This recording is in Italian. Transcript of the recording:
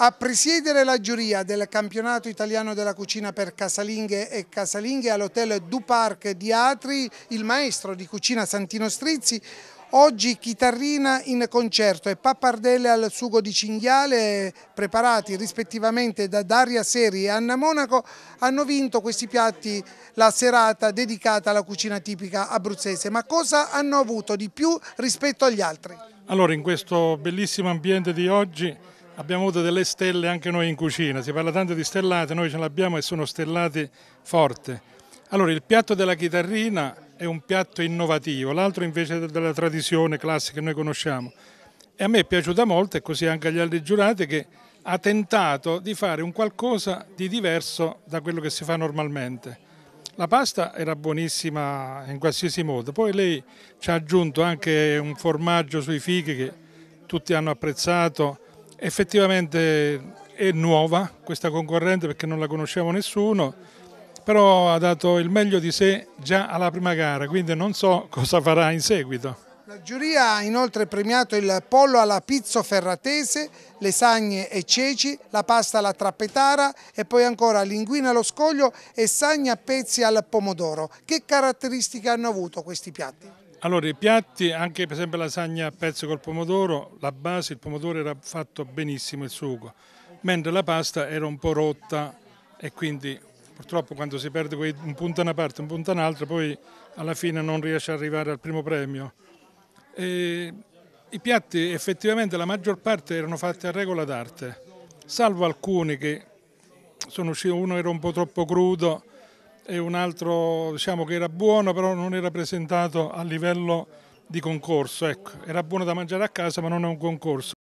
A presiedere la giuria del campionato italiano della cucina per casalinghe e casalinghe all'hotel Du Parc di Atri, il maestro di cucina Santino Strizzi, Oggi chitarrina in concerto e pappardelle al sugo di cinghiale preparati rispettivamente da Daria Seri e Anna Monaco hanno vinto questi piatti la serata dedicata alla cucina tipica abruzzese. Ma cosa hanno avuto di più rispetto agli altri? Allora in questo bellissimo ambiente di oggi abbiamo avuto delle stelle anche noi in cucina, si parla tanto di stellate, noi ce l'abbiamo e sono stellate forte. Allora il piatto della chitarrina è un piatto innovativo, l'altro invece della tradizione classica che noi conosciamo. E a me è piaciuta molto e così anche agli altri giurati che ha tentato di fare un qualcosa di diverso da quello che si fa normalmente. La pasta era buonissima in qualsiasi modo, poi lei ci ha aggiunto anche un formaggio sui fichi che tutti hanno apprezzato, Effettivamente è nuova questa concorrente perché non la conosciamo nessuno, però ha dato il meglio di sé già alla prima gara, quindi non so cosa farà in seguito. La giuria ha inoltre premiato il pollo alla pizzo ferratese, le sagne e ceci, la pasta alla trappetara e poi ancora linguina allo scoglio e sagna a pezzi al pomodoro. Che caratteristiche hanno avuto questi piatti? Allora i piatti, anche per esempio lasagna a pezzi col pomodoro, la base, il pomodoro era fatto benissimo il sugo, mentre la pasta era un po' rotta e quindi purtroppo quando si perde quei, un punto da una parte, un punto da un'altra, poi alla fine non riesce ad arrivare al primo premio. E I piatti effettivamente la maggior parte erano fatti a regola d'arte, salvo alcuni che sono usciti, uno era un po' troppo crudo e un altro diciamo, che era buono però non era presentato a livello di concorso, ecco, era buono da mangiare a casa ma non è un concorso.